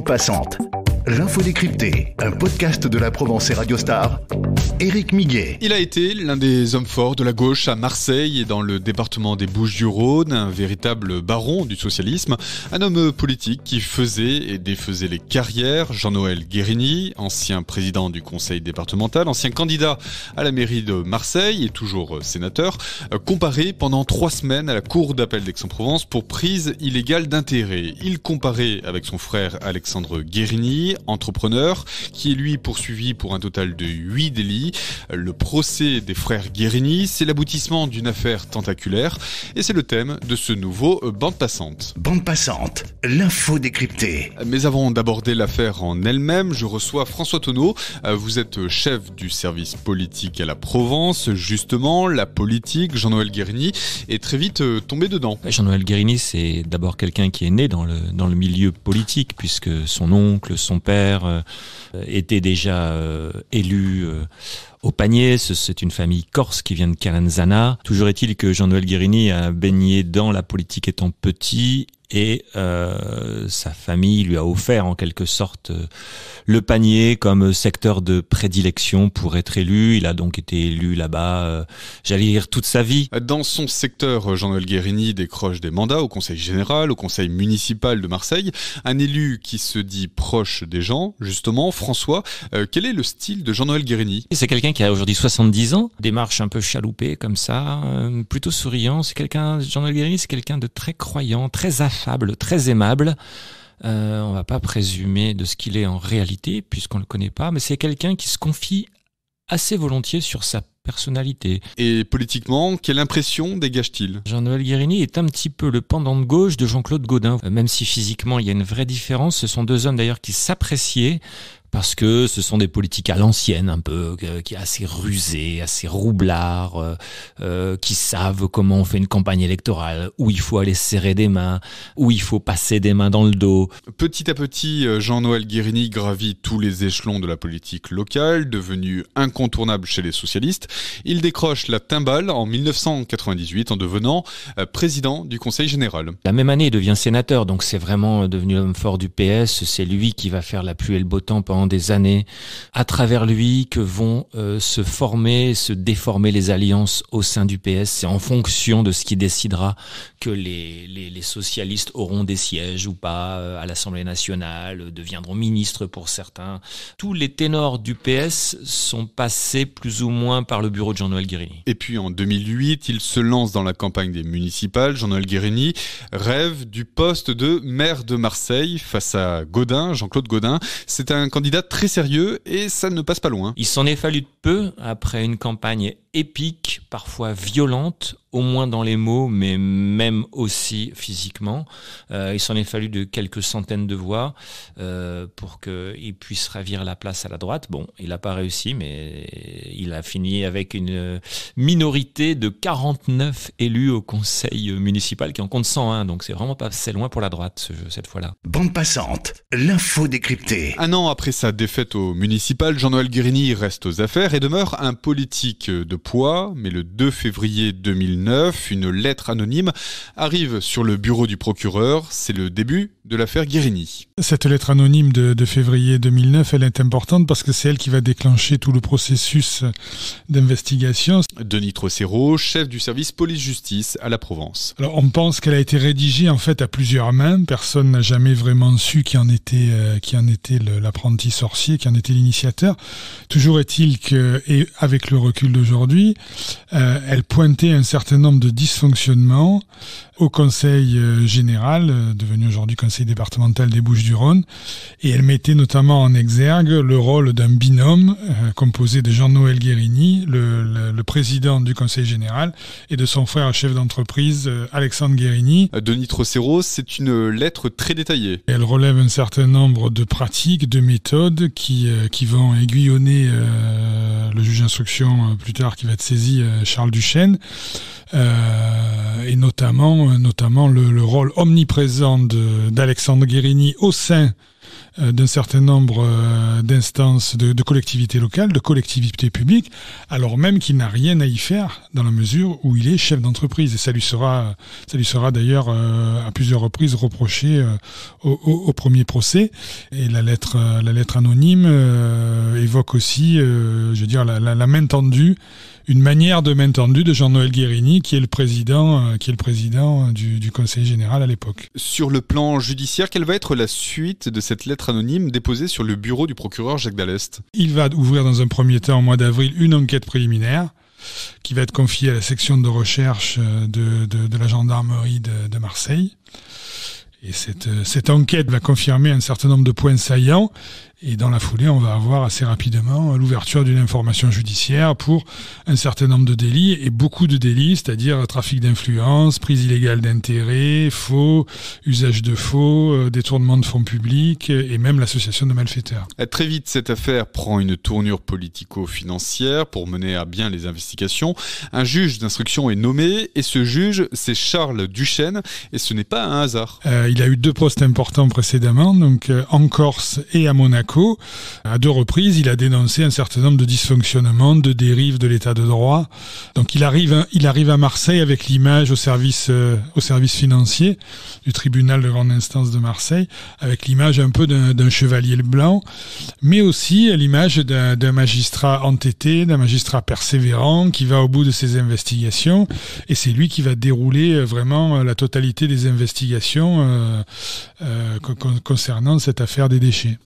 passante. L'info décryptée, un podcast de la Provence et Radio Star, Éric Miguet. Il a été l'un des hommes forts de la gauche à Marseille et dans le département des Bouches-du-Rhône, un véritable baron du socialisme, un homme politique qui faisait et défaisait les carrières. Jean-Noël Guérini, ancien président du conseil départemental, ancien candidat à la mairie de Marseille et toujours sénateur, comparé pendant trois semaines à la cour d'appel d'Aix-en-Provence pour prise illégale d'intérêt. Il comparait avec son frère Alexandre Guérini entrepreneur, qui est lui poursuivi pour un total de 8 délits. Le procès des frères Guérini, c'est l'aboutissement d'une affaire tentaculaire et c'est le thème de ce nouveau Bande Passante. Bande Passante, l'info décryptée. Mais avant d'aborder l'affaire en elle-même, je reçois François Tonneau. Euh, vous êtes chef du service politique à la Provence. Justement, la politique, Jean-Noël Guérini, est très vite euh, tombé dedans. Jean-Noël Guérini, c'est d'abord quelqu'un qui est né dans le, dans le milieu politique, puisque son oncle, son père euh, était déjà euh, élu euh, au panier. C'est une famille corse qui vient de Calanzana. Toujours est-il que Jean-Noël Guérini a baigné dans la politique étant petit et euh, sa famille lui a offert en quelque sorte euh, le panier comme secteur de prédilection pour être élu. Il a donc été élu là-bas, euh, j'allais dire, toute sa vie. Dans son secteur, Jean-Noël Guérini décroche des mandats au Conseil général, au Conseil municipal de Marseille. Un élu qui se dit proche des gens, justement. François, quel est le style de Jean-Noël Guérini C'est quelqu'un qui a aujourd'hui 70 ans, démarche un peu chaloupée comme ça, euh, plutôt souriant. C'est quelqu'un, Jean c'est quelqu'un de très croyant, très affable, très aimable. On euh, on va pas présumer de ce qu'il est en réalité puisqu'on ne le connaît pas, mais c'est quelqu'un qui se confie assez volontiers sur sa personnalité. Et politiquement, quelle impression dégage-t-il Jean-Noël Guérini est un petit peu le pendant de gauche de Jean-Claude Gaudin. Même si physiquement il y a une vraie différence, ce sont deux hommes d'ailleurs qui s'appréciaient, parce que ce sont des politiques à l'ancienne un peu, euh, qui assez rusées, assez roublards, euh, euh, qui savent comment on fait une campagne électorale, où il faut aller serrer des mains, où il faut passer des mains dans le dos. Petit à petit, Jean-Noël Guérini gravit tous les échelons de la politique locale, devenu incontournable chez les socialistes. Il décroche la timbale en 1998 en devenant président du Conseil général. La même année, il devient sénateur, donc c'est vraiment devenu l'homme fort du PS. C'est lui qui va faire la pluie et le beau temps pendant des années, à travers lui que vont euh, se former, se déformer les alliances au sein du PS. C'est en fonction de ce qui décidera que les, les, socialistes auront des sièges ou pas euh, à l'Assemblée nationale, deviendront ministres pour certains. Tous les ténors du PS sont passés plus ou moins par le bureau de Jean-Noël Guérini. Et puis en 2008, il se lance dans la campagne des municipales. Jean-Noël Guérini rêve du poste de maire de Marseille face à Godin, Jean-Claude Godin. C'est un candidat très sérieux et ça ne passe pas loin. Il s'en est fallu de peu après une campagne épique, parfois violente, au moins dans les mots, mais même aussi physiquement. Euh, il s'en est fallu de quelques centaines de voix euh, pour qu'il puisse ravir la place à la droite. Bon, il n'a pas réussi, mais il a fini avec une minorité de 49 élus au conseil municipal qui en compte 101, donc c'est vraiment pas assez loin pour la droite cette fois-là. Bande passante, l'info décryptée. Un an après sa défaite au municipal, Jean-Noël Guérini reste aux affaires et demeure un politique de poids, mais le 2 février 2009, une lettre anonyme arrive sur le bureau du procureur. C'est le début de l'affaire Guérini. Cette lettre anonyme de, février 2009, elle est importante parce que c'est elle qui va déclencher tout le processus d'investigation. Denis Trocero, chef du service police-justice à la Provence. Alors on pense qu'elle a été rédigée en fait à plusieurs mains. Personne n'a jamais vraiment su qui en était, euh, qui en était l'apprenti sorcier, qui en était l'initiateur. Toujours est-il que, et avec le recul d'aujourd'hui, euh, elle pointait un certain nombre de dysfonctionnements au Conseil euh, général, devenu aujourd'hui Conseil départementale des Bouches-du-Rhône, et elle mettait notamment en exergue le rôle d'un binôme euh, composé de Jean-Noël Guérini, le, président du conseil général, et de son frère chef d'entreprise euh, Alexandre Guérini. Denis Trocero, c'est une lettre très détaillée. Elle relève un certain nombre de pratiques, de méthodes qui, euh, qui vont aiguillonner le juge d'instruction plus tard qui va être saisi, Charles Duchesne. et notamment, notamment le, le rôle omniprésent de Alexandre Guérini au sein euh, d'un certain nombre euh, d'instances de, collectivités locales, de collectivités publiques, alors même qu'il n'a rien à y faire dans la mesure où il est chef d'entreprise. Et ça lui sera, ça lui sera d'ailleurs euh, à plusieurs reprises reproché au, premier procès. Et la lettre, la lettre anonyme évoque aussi, je veux dire, la main tendue une manière de main tendue de Jean-Noël Guérini, qui est le président, euh, qui est le président euh, du, Conseil général à l'époque. Sur le plan judiciaire, quelle va être la suite de cette lettre anonyme déposée sur le bureau du procureur Jacques Dallest Il va ouvrir dans un premier temps, au mois d'avril, une enquête préliminaire qui va être confiée à la section de recherche euh, de, la gendarmerie de, Marseille. Et cette, enquête va confirmer un certain nombre de points saillants et dans la foulée, on va avoir assez rapidement l'ouverture d'une information judiciaire pour un certain nombre de délits et beaucoup de délits, c'est-à-dire trafic d'influence, prise illégale d'intérêt, faux, usage de faux, euh, détournement de fonds publics et même l'association de malfaiteurs. Eh, très vite, cette affaire prend une tournure politico-financière pour mener à bien les investigations. Un juge d'instruction est nommé et ce juge, c'est Charles Duchesne et ce n'est pas un hasard. Euh, il a eu deux postes importants précédemment, donc euh, en Corse et à Monaco à deux reprises, il a dénoncé un certain nombre de dysfonctionnements, de dérives de l'état de droit. Donc il arrive, hein, il arrive à Marseille avec l'image au service, euh, au service financier du tribunal de grande instance de Marseille, avec l'image un peu d'un chevalier blanc, mais aussi l'image d'un magistrat entêté, d'un magistrat persévérant qui va au bout de ses investigations, et c'est lui qui va dérouler euh, vraiment euh, la totalité des investigations concernant cette affaire des déchets.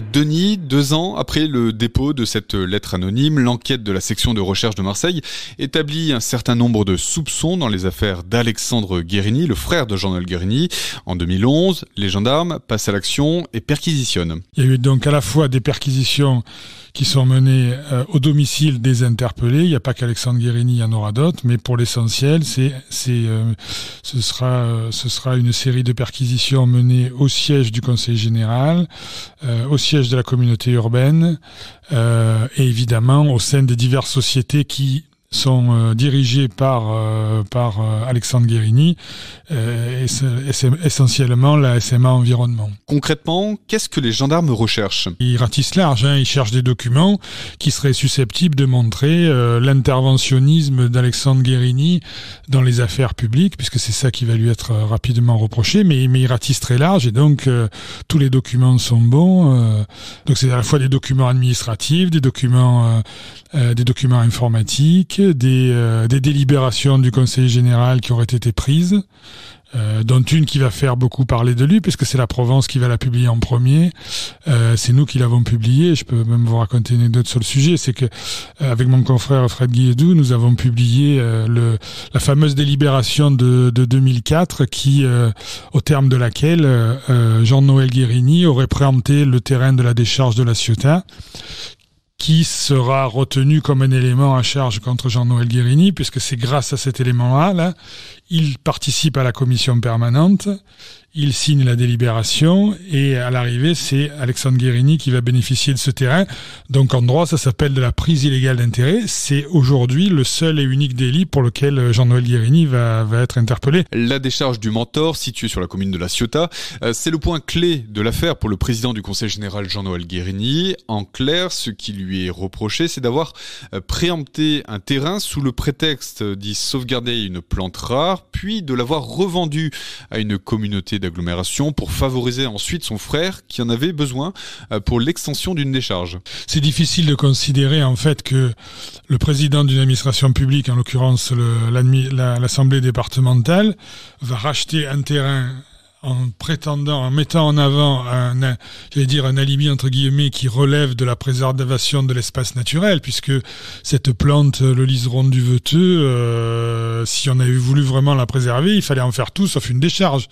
Denis, deux ans après le dépôt de cette lettre anonyme, l'enquête de la section de recherche de Marseille établit un certain nombre de soupçons dans les affaires d'Alexandre Guérini, le frère de Jean-Noël Guérini. En 2011, les gendarmes passent à l'action et perquisitionnent. Il y a eu donc à la fois des perquisitions qui sont menées euh, au domicile des interpellés. Il n'y a pas qu'Alexandre Guérini, il y en aura d'autres, mais pour l'essentiel, c'est, euh, euh, ce, sera, une série de perquisitions menées au siège du Conseil général, siège de la communauté urbaine, euh, et évidemment au sein des diverses sociétés qui, sont euh, dirigés par, euh, par euh, Alexandre Guérini, et essentiellement la SMA Environnement. Concrètement, qu'est-ce que les gendarmes recherchent Ils ratissent large, hein, ils cherchent des documents qui seraient susceptibles de montrer l'interventionnisme d'Alexandre Guérini dans les affaires publiques, puisque c'est ça qui va lui être rapidement reproché, mais, mais ratissent très large, et donc tous les documents sont bons. donc c'est à la fois des documents administratifs, des documents, des documents informatiques, euh, des, délibérations du Conseil général qui auraient été prises, euh, dont une qui va faire beaucoup parler de lui, puisque c'est la Provence qui va la publier en premier. Euh, c'est nous qui l'avons publiée. Je peux même vous raconter une anecdote sur le sujet. C'est que avec mon confrère Fred Guilledou, nous avons publié la fameuse délibération de, 2004, qui, au terme de laquelle Jean-Noël Guérini aurait préempté le terrain de la décharge de la Ciotat, qui sera retenu comme un élément à charge contre Jean-Noël Guérini, puisque c'est grâce à cet élément-là, là, il participe à la commission permanente, il signe la délibération et à l'arrivée, c'est Alexandre Guérini qui va bénéficier de ce terrain. Donc en droit, ça s'appelle de la prise illégale d'intérêt. C'est aujourd'hui le seul et unique délit pour lequel Jean-Noël Guérini va, être interpellé. La décharge du mentor, située sur la commune de La Ciotat, euh, c'est le point clé de l'affaire pour le président du Conseil général Jean-Noël Guérini. En clair, ce qui lui est reproché, c'est d'avoir euh, préempté un terrain sous le prétexte d'y sauvegarder une plante rare puis de l'avoir revendu à une communauté d'agglomération pour favoriser ensuite son frère qui en avait besoin euh, pour l'extension d'une décharge. C'est difficile de considérer en fait que le président d'une administration publique, en l'occurrence l'Assemblée départementale, va racheter un terrain en prétendant, en mettant en avant un, j'allais dire un alibi entre guillemets qui relève de la préservation de l'espace naturel, puisque cette plante, euh, le liseron du veteux, euh, si on avait voulu vraiment la préserver, il fallait en faire tout sauf une décharge.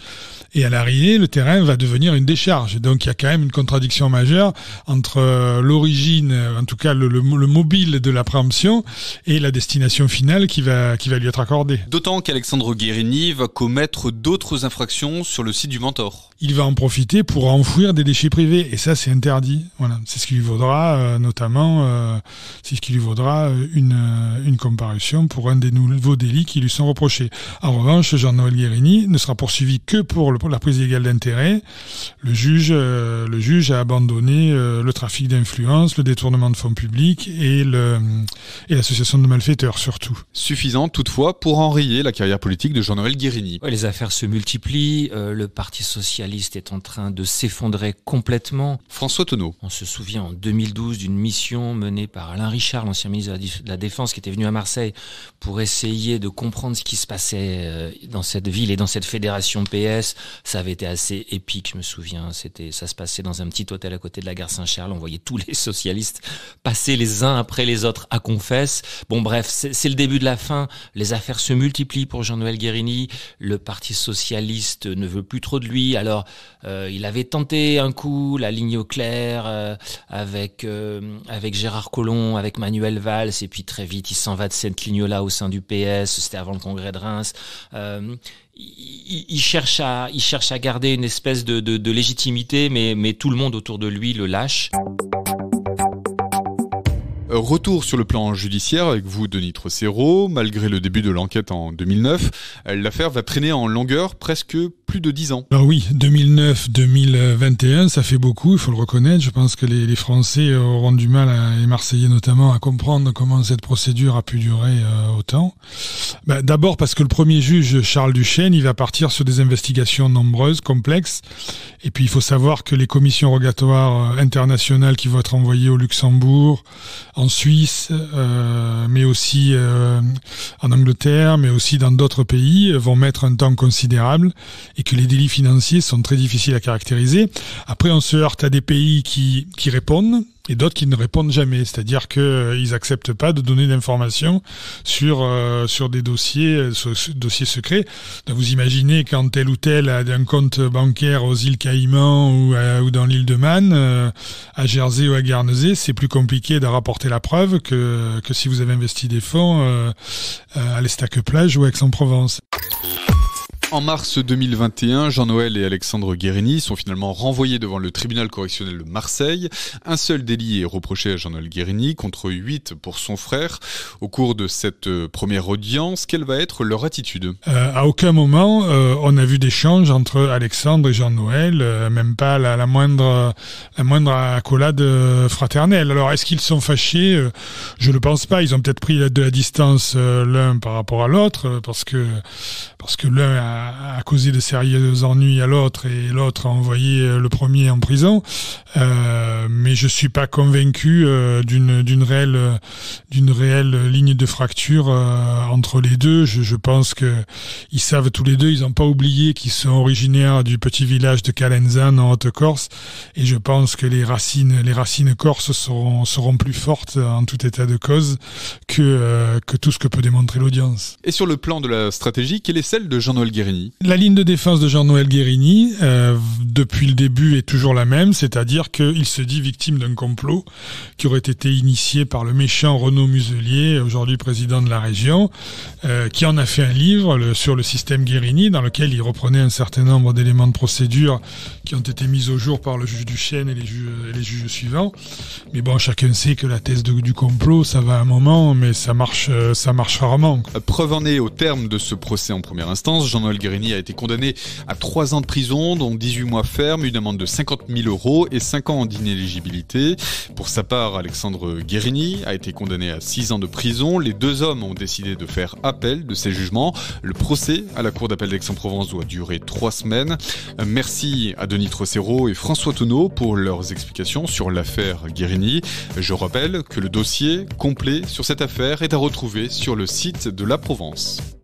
Et à l'arrivée, le terrain va devenir une décharge. Donc il y a quand même une contradiction majeure entre euh, l'origine, en tout cas le, mobile de la préemption et la destination finale qui va, qui va lui être accordée. D'autant qu'Alexandre Guérini va commettre d'autres infractions sur le du mentor. Il va en profiter pour enfouir des déchets privés et ça c'est interdit. Voilà, c'est ce qui lui vaudra euh, notamment, euh, c'est ce qui lui vaudra euh, une, une comparution pour un des nouveaux délits qui lui sont reprochés. En revanche, Jean-Noël Guérini ne sera poursuivi que pour, la prise illégale d'intérêt. Le juge, le juge a abandonné le trafic d'influence, le détournement de fonds publics et le et l'association de malfaiteurs surtout. Suffisant toutefois pour enrayer la carrière politique de Jean-Noël Guérini. les affaires se multiplient, le Parti socialiste est en train de s'effondrer complètement. François Tonneau. On se souvient en 2012 d'une mission menée par Alain Richard, l'ancien ministre de la Défense, qui était venu à Marseille pour essayer de comprendre ce qui se passait euh, dans cette ville et dans cette fédération PS. Ça avait été assez épique, je me souviens. C'était, ça se passait dans un petit hôtel à côté de la gare Saint-Charles. On voyait tous les socialistes passer les uns après les autres à confesse. Bon, bref, c'est le début de la fin. Les affaires se multiplient pour Jean-Noël Guérini. Le Parti socialiste ne veut plus trop de lui. Alors, euh, il avait tenté un coup la ligne au clair euh, avec euh, avec Gérard Collomb, avec Manuel Valls, et puis très vite, il s'en va de cette ligne-là au sein du PS. C'était avant le congrès de Reims. Il, cherche à il cherche à garder une espèce de, légitimité, mais mais tout le monde autour de lui le lâche. Retour sur le plan judiciaire avec vous, Denis Trocero. Malgré le début de l'enquête en 2009, l'affaire va traîner en longueur presque plus de 10 ans. Bah oui, 2009-2021, ça fait beaucoup, il faut le reconnaître. Je pense que les, Français euh, auront du mal, et les Marseillais notamment, à comprendre comment cette procédure a pu durer euh, autant. Bah, d'abord parce que le premier juge, Charles Duchesne, il va partir sur des investigations nombreuses, complexes. Et puis il faut savoir que les commissions rogatoires euh, internationales qui vont être envoyées au Luxembourg, en Suisse, euh, mais aussi euh, en Angleterre, mais aussi dans d'autres pays, vont mettre un temps considérable et que les délits financiers sont très difficiles à caractériser. Après, on se heurte à des pays qui, qui répondent, et d'autres qui ne répondent jamais, c'est-à-dire qu'ils euh, acceptent pas de donner d'informations sur euh, sur des dossiers euh, dossiers secrets. vous imaginez quand tel ou tel a un compte bancaire aux îles Caïmans ou, euh, ou dans l'île de Man, à Jersey ou à Guernesey, c'est plus compliqué de rapporter la preuve que que si vous avez investi des fonds à l'Estaque-Plage ou à Aix-en-Provence. En mars 2021, Jean-Noël et Alexandre Guérini sont finalement renvoyés devant le tribunal correctionnel de Marseille. Un seul délit est reproché à Jean-Noël Guérini, contre 8 pour son frère. Au cours de cette euh, première audience, quelle va être leur attitude euh, À aucun moment, euh, on a vu d'échange entre Alexandre et Jean-Noël, même pas la, moindre, la moindre accolade fraternelle. Alors, est-ce qu'ils sont fâchés Je ne le pense pas. Ils ont peut-être pris de la distance l'un par rapport à l'autre, parce que, parce que l'un a a, causé de sérieux ennuis à l'autre et l'autre a envoyé euh, le premier en prison. Euh, mais je suis pas convaincu euh, d'une d'une réelle d'une réelle ligne de fracture entre les deux. Je, pense que ils savent tous les deux, ils n'ont pas oublié qu'ils sont originaires du petit village de Calenzane en Haute-Corse et je pense que les racines les racines corses seront seront plus fortes en tout état de cause que que tout ce que peut démontrer l'audience. Et sur le plan de la stratégie, quelle est celle de Jean-Noël Guérin la ligne de défense de Jean-Noël Guérini, euh, depuis le début, est toujours la même, c'est-à-dire qu'il se dit victime d'un complot qui aurait été initié par le méchant Renaud Muselier, aujourd'hui président de la région, euh, qui en a fait un livre sur le système Guérini, dans lequel il reprenait un certain nombre d'éléments de procédure qui ont été mises au jour par le juge du chêne et les juges, les juges suivants. Mais bon, chacun sait que la thèse du complot, ça va un moment, mais ça marche, euh, ça marche rarement. Preuve en est, au terme de ce procès en première instance, Jean-Noël Guérini a été condamné à 3 ans de prison, dont 18 mois ferme, une amende de 50 000 euros et 5 ans d'inéligibilité. Pour sa part, Alexandre Guérini a été condamné à 6 ans de prison. Les deux hommes ont décidé de faire appel de ces jugements. Le procès à la Cour d'appel d'Aix-en-Provence doit durer 3 semaines. Merci à Denis Trocero et François Tonneau pour leurs explications sur l'affaire Guérini. Je rappelle que le dossier complet sur cette affaire est à retrouver sur le site de La Provence.